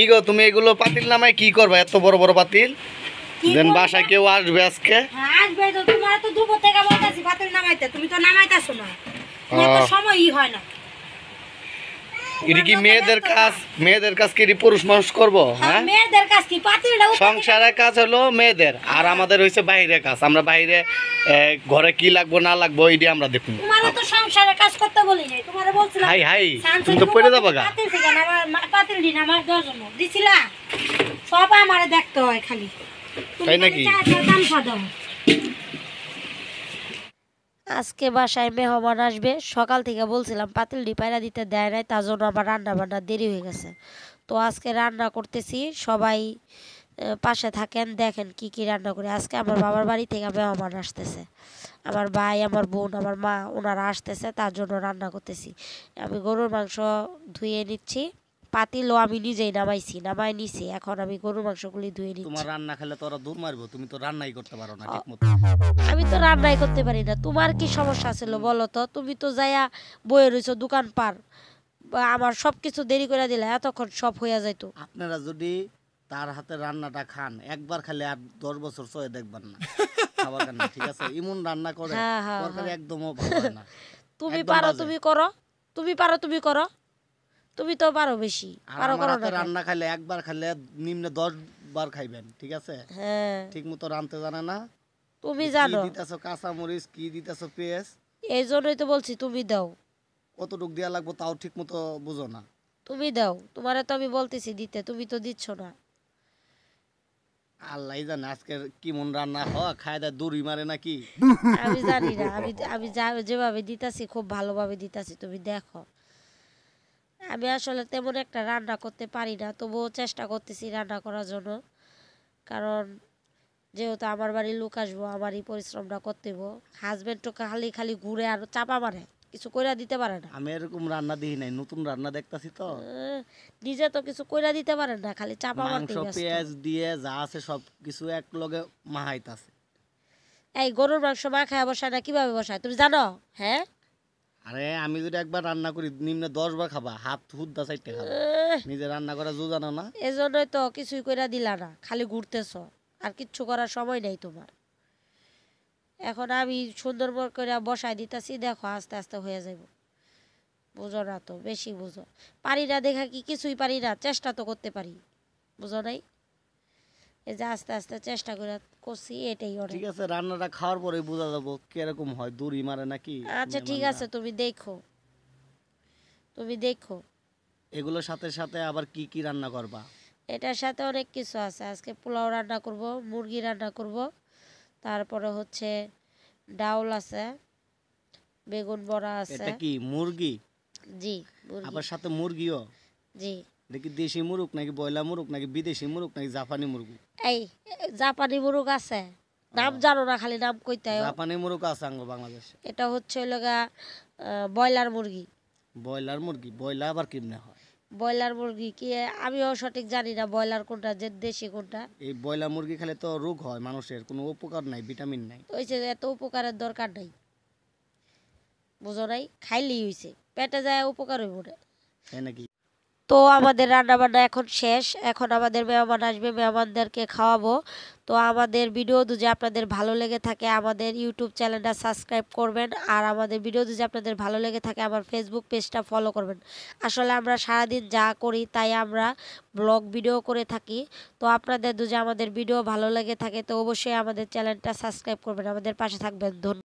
কি গো তুমি এগুলো পাতিল নামায় কি করবে এত বড় বড় পাতিল দেন বাসায় কেউ আসবে আজকে হ্যাঁ, আসবে তো তোমার তো দুপুর থেকে বলতেছি পাতিল নামাইতে তুমি তো নামাইতেছো না তোমার তো সময়ই হয় না এটা মেয়েদের কাজ মেয়েদের কাজ কি পুরুষ মানুষ করবো হ্যাঁ, হ্যাঁ? সংসারের কাজ হলো মেয়েদের আর হ্যাঁ। আমাদের হয়েছে বাইরে কাজ আমরা বাইরে ঘরে কি লাগবো না লাগবো এটি আমরা দেখুন তো তাই নাকি আজকে বাসায় মেহমান আসবে সকাল থেকে বলছিলাম পাতিল ডিপাইরা দিতে দেয় নাই তার জন্য আমার রান্না বান্না দেরি হয়ে গেছে তো আজকে রান্না করতেছি সবাই পাশে থাকেন দেখেন কি কি রান্না করি আজকে আমার বাবার বাড়ি থেকে মেহমান আসতেছে আমার ভাই আমার বোন আমার মা ওনারা আসতেছে তার জন্য রান্না করতেছি আমি গরুর মাংস ধুয়ে নিচ্ছি পাতিলও আমি নিজেই নামাইছি নামাই নিছি এখন আমি গরুর মাংসগুলি ধুয়ে নিচ্ছি তোমার রান্না খেলে তো ওরা দূর মারবো তুমি তো রান্নাই করতে পারো না ঠিকমতো আমি তো রান্নাই করতে পারি না তোমার কি সমস্যা ছিল বলো তো তুমি তো যাইয়া বয়ে রইছো দোকান পার আমার সব কিছু দেরি করে দিলে এতক্ষণ সব হইয়া যাইতো আপনারা যদি তার হাতে রান্নাটা খান একবার খালে আর দশ বছর চয়ে দেখবেন না খাবার রান্না ঠিক আছে ইমন রান্না করে হ্যাঁ, হ্যাঁ, হ্যাঁ। একদমও ভালো না তুমি পারো তুমি করো তুমি পারো তুমি করো তুমি তো পারো বেশি পারো করো রান্না খাইলে একবার খাইলে নিম্নে দশ বার খাইবেন ঠিক আছে হ্যাঁ ঠিক মতো রাঁধতে জানে না তুমি জানো কি দিতেছো কাঁচা মরিচ কি দিতেছো পেঁয়াজ এই জন্যই তো বলছি তুমি দাও কতটুক দেওয়া লাগবে তাও ঠিক মতো বুঝো না তুমি দাও তোমারে তো আমি বলতেছি দিতে তুমি তো দিচ্ছ না আল্লাহ জানে আজকে কি মন রান্না হয় খায় দেয় দুরি মারে নাকি আমি জানি না আমি আমি যেভাবে দিতাছি খুব ভালোভাবে দিতাছি তুমি দেখো আমি আসলে তেমন একটা রান্না করতে পারি না তবুও চেষ্টা করতেছি রান্না করার জন্য কারণ যেহেতু আমার বাড়ি লোক আসবো আমারই পরিশ্রমটা করতেব হাজব্যান্ড তো খালি খালি ঘুরে আর চাপা মারে কিছু কইরা দিতে পারে না আমি এরকম রান্না দিই নাই নতুন রান্না দেখতাছি তো নিজে তো কিছু কইরা দিতে পারে না খালি চাপা মারতে মাংস পেঁয়াজ দিয়ে যা আছে সব কিছু এক লগে মাহাইতাছে এই গরুর মাংস মা খায় বসায় না কিভাবে বসায় তুমি জানো হ্যাঁ আরে আমি যদি একবার রান্না করি নিম্নে দশ বার খাবা হাত দা চাইতে খাবা নিজে রান্না করা জো জানো না এজন্যই তো কিছুই কইরা দিলা না খালি ঘুরতেছ আর কিচ্ছু করার সময় নাই তোমার এখন আমি সুন্দর করে বসাই দিতেছি দেখো আস্তে আস্তে হয়ে যাইব বুঝো না তো বেশি বুঝো পারি না দেখা কি কিছুই পারি না চেষ্টা তো করতে পারি বুঝো নাই এই যে আস্তে আস্তে চেষ্টা করে এটাই ঠিক আছে রান্নাটা খাওয়ার পরে বোঝা যাবো কিরকম হয় দড়ি মারে নাকি আচ্ছা মানে ঠিক আছে তুমি দেখো তুমি দেখো এগুলোর সাথে সাথে আবার কি কি রান্না করবা এটার সাথে অনেক কিছু আছে আজকে পোলাও রান্না করব মুরগি রান্না করব তারপরে হচ্ছে ডাউল আছে বেগুন বড়া আছে এটা কি মুরগি জি আবার সাথে মুরগিও জি দেশি মুরগ নাকি বয়লা মুরগ নাকি বিদেশি মুরগ নাকি জাপানি মুরগি এই জাপানি মুরগ আছে নাম জানো না খালি নাম কইতে জাপানি আছে আঙ্গ বাংলাদেশে এটা হচ্ছে লগা বয়লার মুরগি বয়লার মুরগি বয়লা আবার হয় মুরগি কি আমিও সঠিক জানি না ব্রয়লার কোনটা যে দেশি কোনটা এই ব্রয়লার মুরগি খেলে তো রোগ হয় মানুষের কোনো উপকার নাই ভিটামিন নাই ওই যে এত উপকারের দরকার নাই বুঝো নাই খাইলেই হইছে পেটে যায় উপকার হইব না নাকি তো আমাদের রান্নাবান্না এখন শেষ এখন আমাদের মেহমান আসবে মেহমানদেরকে খাওয়াবো তো আমাদের ভিডিও যদি আপনাদের ভালো লেগে থাকে আমাদের ইউটিউব চ্যানেলটা সাবস্ক্রাইব করবেন আর আমাদের ভিডিও যদি আপনাদের ভালো লেগে থাকে আমার ফেসবুক পেজটা ফলো করবেন আসলে আমরা সারাদিন যা করি তাই আমরা ব্লগ ভিডিও করে থাকি তো আপনাদের যদি আমাদের ভিডিও ভালো লেগে থাকে তো অবশ্যই আমাদের চ্যানেলটা সাবস্ক্রাইব করবেন আমাদের পাশে থাকবেন ধন্যবাদ